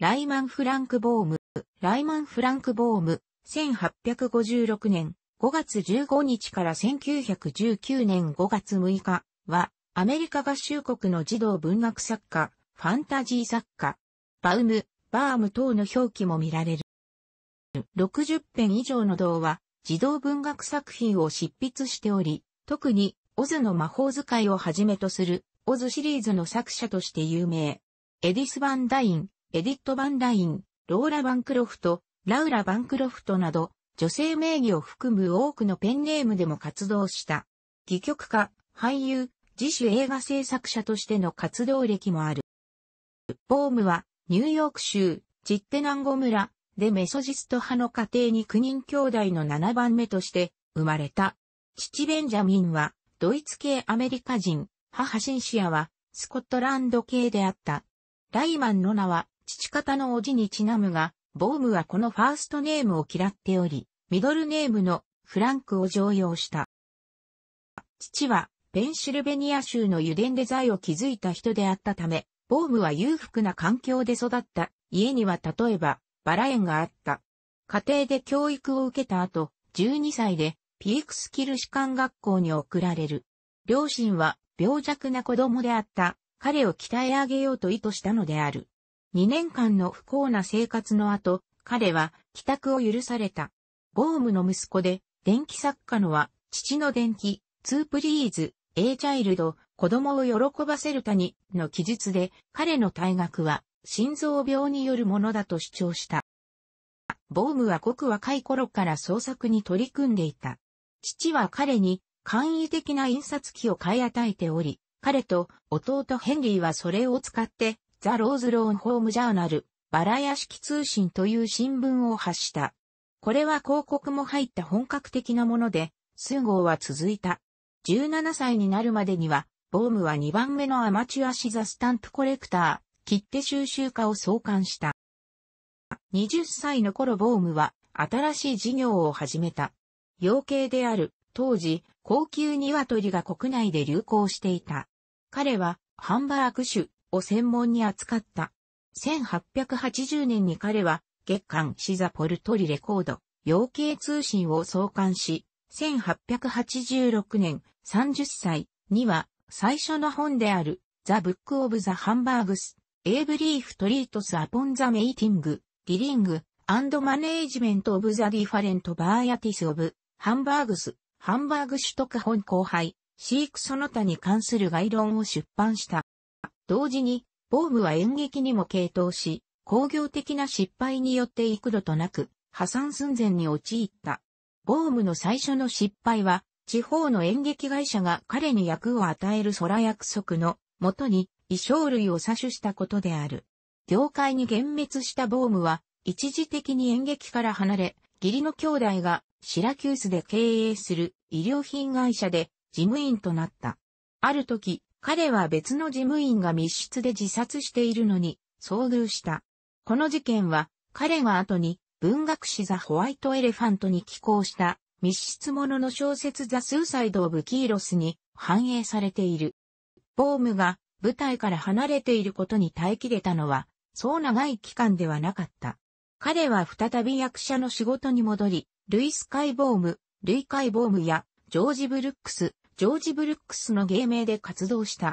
ライマン・フランク・ボーム、ライマン・フランク・ボーム、1856年5月15日から1919年5月6日は、アメリカ合衆国の児童文学作家、ファンタジー作家、バウム、バーム等の表記も見られる。60編以上の童話、児童文学作品を執筆しており、特に、オズの魔法使いをはじめとする、オズシリーズの作者として有名。エディス・バンダイン、エディット・バンライン、ローラ・バンクロフト、ラウラ・バンクロフトなど、女性名義を含む多くのペンネームでも活動した。戯曲家、俳優、自主映画制作者としての活動歴もある。ボームは、ニューヨーク州、ジッテナンゴ村でメソジスト派の家庭に9人兄弟の7番目として生まれた。父ベンジャミンは、ドイツ系アメリカ人、母シンシアは、スコットランド系であった。ライマン・の名は、父方の叔父にちなむが、ボームはこのファーストネームを嫌っており、ミドルネームのフランクを常用した。父はペンシルベニア州の油田で財を築いた人であったため、ボームは裕福な環境で育った家には例えばバラ園があった。家庭で教育を受けた後、12歳でピークスキル士官学校に送られる。両親は病弱な子供であった彼を鍛え上げようと意図したのである。2年間の不幸な生活の後、彼は帰宅を許された。ボームの息子で、電気作家のは、父の電気、ツープリーズ、エイチャイルド、子供を喜ばせる谷の記述で、彼の退学は、心臓病によるものだと主張した。ボームはごく若い頃から創作に取り組んでいた。父は彼に簡易的な印刷機を買い与えており、彼と弟ヘンリーはそれを使ってザ・ローズ・ローン・ホーム・ジャーナル、バラ屋式通信という新聞を発した。これは広告も入った本格的なもので、数号は続いた。17歳になるまでには、ボームは2番目のアマチュアシザスタンプコレクター、切手収集家を創刊した。20歳の頃ボームは新しい事業を始めた。養鶏である、当時、高級鶏が国内で流行していた。彼は、ハンバーグ種、を専門に扱った。1880年に彼は月刊シザポルトリレコード、養鶏通信を創刊し、1886年30歳には最初の本であるザ・ブック・オブ・ザ・ハンバーグス、エイブリーフ・トリートス・アポン・ザ・メイティング、ギリング、アンド・マネージメント・オブ・ザ・ディファレント・バーヤティス・オブ・ハンバーグス、ハンバーグ取得本後輩、飼育その他に関する概論を出版した。同時に、ボームは演劇にも傾倒し、工業的な失敗によって幾度となく、破産寸前に陥った。ボームの最初の失敗は、地方の演劇会社が彼に役を与える空約束のもとに衣装類を詐取したことである。業界に幻滅したボームは、一時的に演劇から離れ、義理の兄弟がシラキュースで経営する医療品会社で事務員となった。ある時、彼は別の事務員が密室で自殺しているのに遭遇した。この事件は彼が後に文学誌ザ・ホワイト・エレファントに寄稿した密室ものの小説ザ・スーサイド・オブ・キーロスに反映されている。ボームが舞台から離れていることに耐えきれたのはそう長い期間ではなかった。彼は再び役者の仕事に戻り、ルイス・カイボーム、ルイ・カイボームやジョージ・ブルックス、ジョージ・ブルックスの芸名で活動した。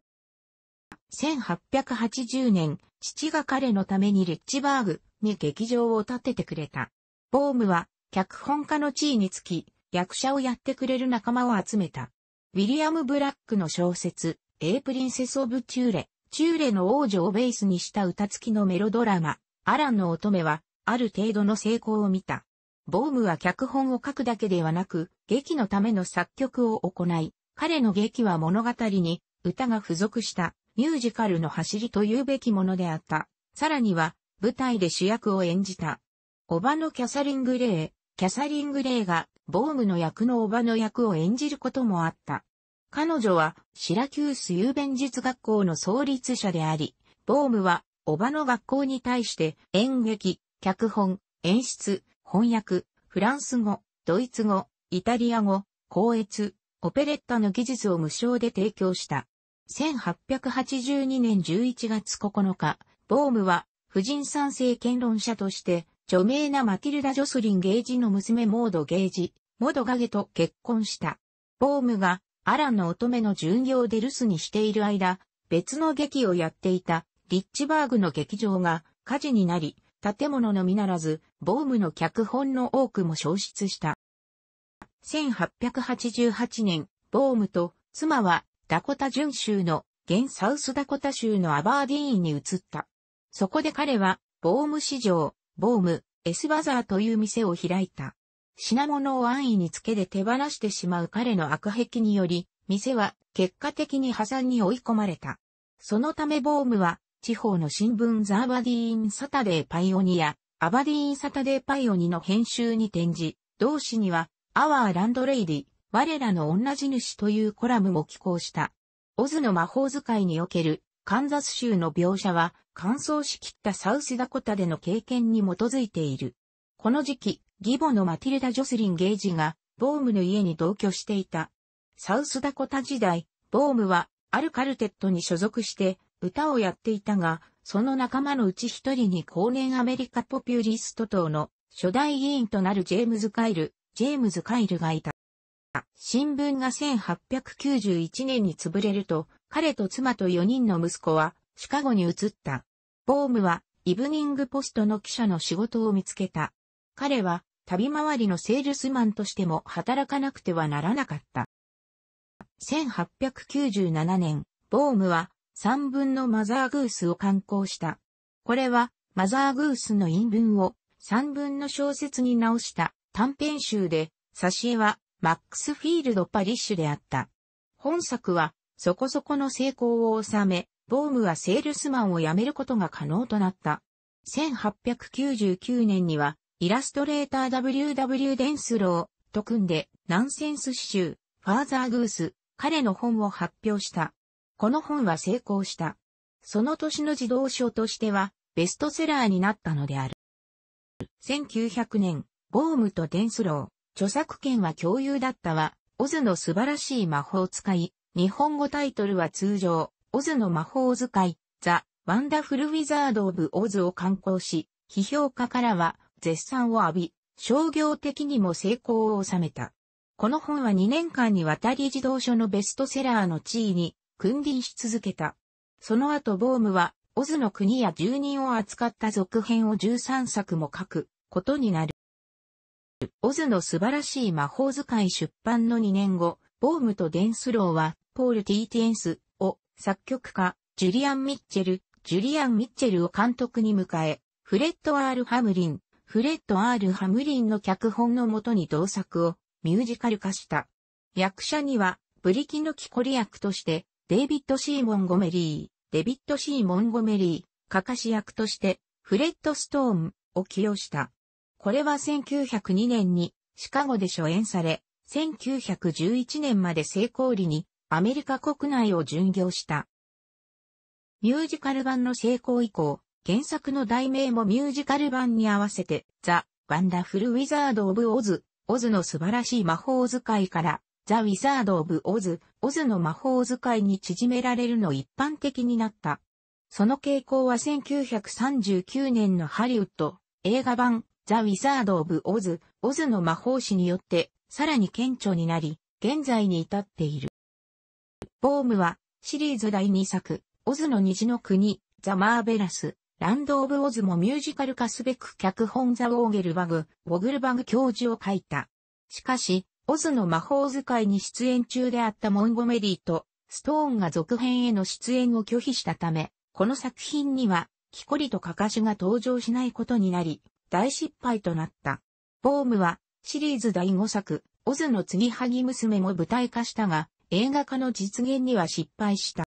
1880年、父が彼のためにリッチバーグに劇場を建ててくれた。ボームは、脚本家の地位につき、役者をやってくれる仲間を集めた。ウィリアム・ブラックの小説、A p r i n c e オブ・ of ー u r e チューレの王女をベースにした歌付きのメロドラマ、アランの乙女は、ある程度の成功を見た。ボームは脚本を書くだけではなく、劇のための作曲を行い、彼の劇は物語に歌が付属したミュージカルの走りというべきものであった。さらには舞台で主役を演じた。おばのキャサリン・グレー、キャサリン・グレーがボームの役のおばの役を演じることもあった。彼女はシラキュース郵便術学校の創立者であり、ボームはおばの学校に対して演劇、脚本、演出、翻訳、フランス語、ドイツ語、イタリア語、公越、オペレッタの技術を無償で提供した。1882年11月9日、ボームは、婦人賛成権論者として、著名なマティルダ・ジョスリン・ゲージの娘モード・ゲージ、モド・ガゲと結婚した。ボームが、アランの乙女の巡業で留守にしている間、別の劇をやっていた、リッチバーグの劇場が火事になり、建物のみならず、ボームの脚本の多くも消失した。1888年、ボームと妻はダコタ準州の現サウスダコタ州のアバーディーンに移った。そこで彼は、ボーム市場、ボーム、エスバザーという店を開いた。品物を安易につけで手放してしまう彼の悪癖により、店は結果的に破産に追い込まれた。そのためボームは、地方の新聞ザーバディーンサタデーパイオニア、アバディーンサタデーパイオニの編集に転じ、同誌にはアワーランドレイディ、我らの女地主というコラムも寄稿した。オズの魔法使いにおけるカンザス州の描写は乾燥しきったサウスダコタでの経験に基づいている。この時期、義母のマティルダ・ジョスリン・ゲージがボームの家に同居していた。サウスダコタ時代、ボームはあるカルテットに所属して歌をやっていたが、その仲間のうち一人に後年アメリカポピュリスト党の初代議員となるジェームズ・カイル、ジェームズ・カイルがいた。新聞が1891年に潰れると、彼と妻と4人の息子はシカゴに移った。ボームはイブニングポストの記者の仕事を見つけた。彼は旅回りのセールスマンとしても働かなくてはならなかった。1897年、ボームは3分のマザーグースを刊行した。これはマザーグースの韻文を3分の小説に直した短編集で、挿絵はマックスフィールド・パリッシュであった。本作はそこそこの成功を収め、ボームはセールスマンを辞めることが可能となった。1899年には、イラストレーター WW デンスローと組んで、ナンセンス詩集、ファーザーグース、彼の本を発表した。この本は成功した。その年の児童書としては、ベストセラーになったのである。1900年、ボームとデンスロー、著作権は共有だったわ。オズの素晴らしい魔法使い、日本語タイトルは通常、オズの魔法使い、ザ・ワンダフル・ウィザード・オブ・オズを刊行し、批評家からは絶賛を浴び、商業的にも成功を収めた。この本は2年間にわたり児童書のベストセラーの地位に君臨し続けた。その後ボームは、オズの国や住人を扱った続編を13作も書くことになる。オズの素晴らしい魔法使い出版の2年後、ボームとデンスローは、ポール・ティーティエンスを作曲家、ジュリアン・ミッチェル、ジュリアン・ミッチェルを監督に迎え、フレッド・アール・ハムリン、フレッド・アール・ハムリンの脚本のもとに同作をミュージカル化した。役者には、ブリキの木コリ役として、デイビッド・シー・モンゴメリー、デビッド・シー・モンゴメリー、カカシ役として、フレッド・ストーンを起用した。これは1902年にシカゴで初演され、1911年まで成功裏にアメリカ国内を巡業した。ミュージカル版の成功以降、原作の題名もミュージカル版に合わせて、ザ・ワンダフル・ウィザード・オブ・オズ、オズの素晴らしい魔法使いから、ザ・ウィザード・オブ・オズ、オズの魔法使いに縮められるの一般的になった。その傾向は1939年のハリウッド映画版ザ・ウィザード・オブ・オズ、オズの魔法師によって、さらに顕著になり、現在に至っている。ボームは、シリーズ第2作、オズの虹の国、ザ・マーベラス、ランド・オブ・オズもミュージカル化すべく脚本ザ・ウォーゲルバグ、ウォグルバグ教授を書いた。しかし、オズの魔法使いに出演中であったモンゴメリーと、ストーンが続編への出演を拒否したため、この作品には、キコリとカカシが登場しないことになり、大失敗となった。ボームはシリーズ第5作、オズの継ぎはぎ娘も舞台化したが、映画化の実現には失敗した。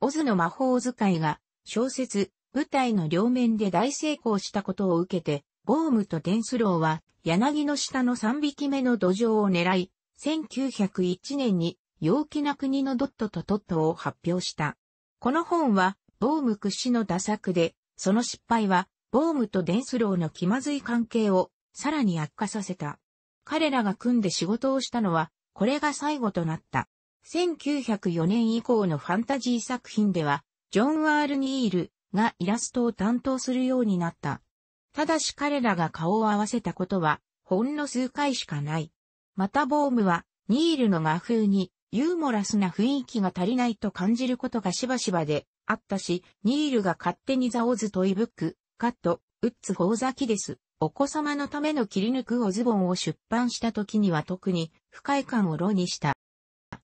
オズの魔法使いが小説、舞台の両面で大成功したことを受けて、ボームとデンスローは柳の下の3匹目の土壌を狙い、1901年に陽気な国のドットとトットを発表した。この本は、ボーム屈指の打作で、その失敗は、ボームとデンスローの気まずい関係をさらに悪化させた。彼らが組んで仕事をしたのは、これが最後となった。1904年以降のファンタジー作品では、ジョン・アール・ニールがイラストを担当するようになった。ただし彼らが顔を合わせたことは、ほんの数回しかない。またボームは、ニールの画風に、ユーモラスな雰囲気が足りないと感じることがしばしばであったし、ニールが勝手にザオズトイブック、カット、ウッズ・フォー・ザ・キです。お子様のための切り抜くおズボンを出版した時には特に不快感を露にした。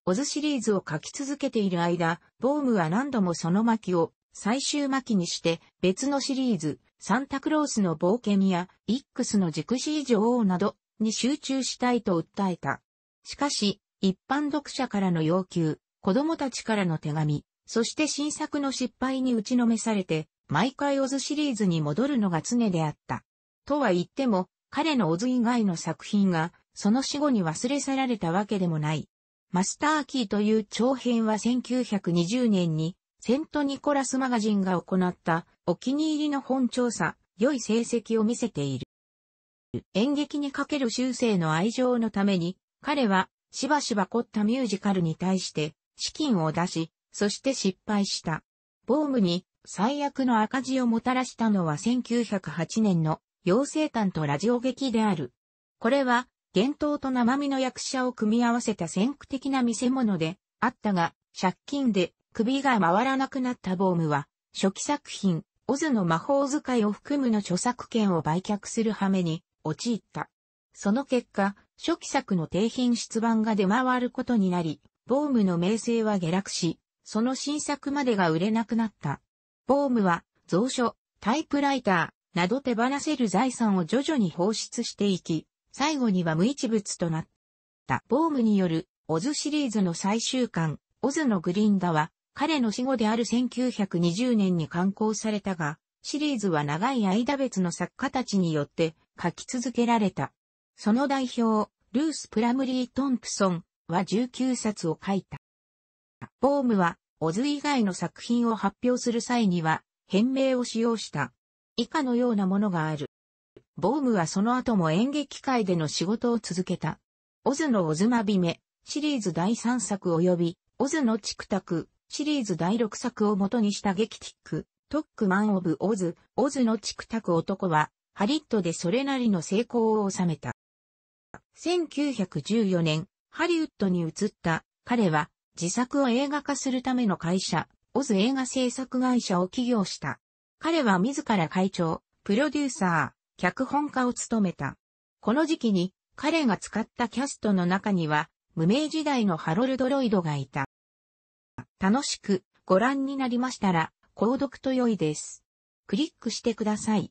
オズシリーズを書き続けている間、ボームは何度もその巻を最終巻にして別のシリーズ、サンタクロースの冒険やイックスの熟し女王などに集中したいと訴えた。しかし、一般読者からの要求、子供たちからの手紙、そして新作の失敗に打ちのめされて、毎回オズシリーズに戻るのが常であった。とは言っても、彼のオズ以外の作品が、その死後に忘れ去られたわけでもない。マスターキーという長編は1920年に、セントニコラスマガジンが行ったお気に入りの本調査、良い成績を見せている。演劇にかける修正の愛情のために、彼はしばしば凝ったミュージカルに対して資金を出し、そして失敗した。ボームに最悪の赤字をもたらしたのは1908年の妖精譚とラジオ劇である。これは、幻灯と生身の役者を組み合わせた先駆的な見せ物であったが、借金で首が回らなくなったボームは、初期作品、オズの魔法使いを含むの著作権を売却する羽目に陥った。その結果、初期作の低品出版が出回ることになり、ボームの名声は下落し、その新作までが売れなくなった。ボームは、蔵書、タイプライター、など手放せる財産を徐々に放出していき、最後には無一物となった。ボームによる、オズシリーズの最終巻、オズのグリンダは、彼の死後である1920年に刊行されたが、シリーズは長い間別の作家たちによって書き続けられた。その代表、ルース・プラムリー・トンプソンは19冊を書いた。ボームはオズ以外の作品を発表する際には、変名を使用した。以下のようなものがある。ボームはその後も演劇界での仕事を続けた。オズのオズマビメシリーズ第3作及び、オズのチクタクシリーズ第6作を元にした劇ティック、トックマンオブオズ、オズのチクタク男は、ハリットでそれなりの成功を収めた。1914年、ハリウッドに移った彼は自作を映画化するための会社、オズ映画制作会社を起業した。彼は自ら会長、プロデューサー、脚本家を務めた。この時期に彼が使ったキャストの中には、無名時代のハロルド・ロイドがいた。楽しくご覧になりましたら、購読と良いです。クリックしてください。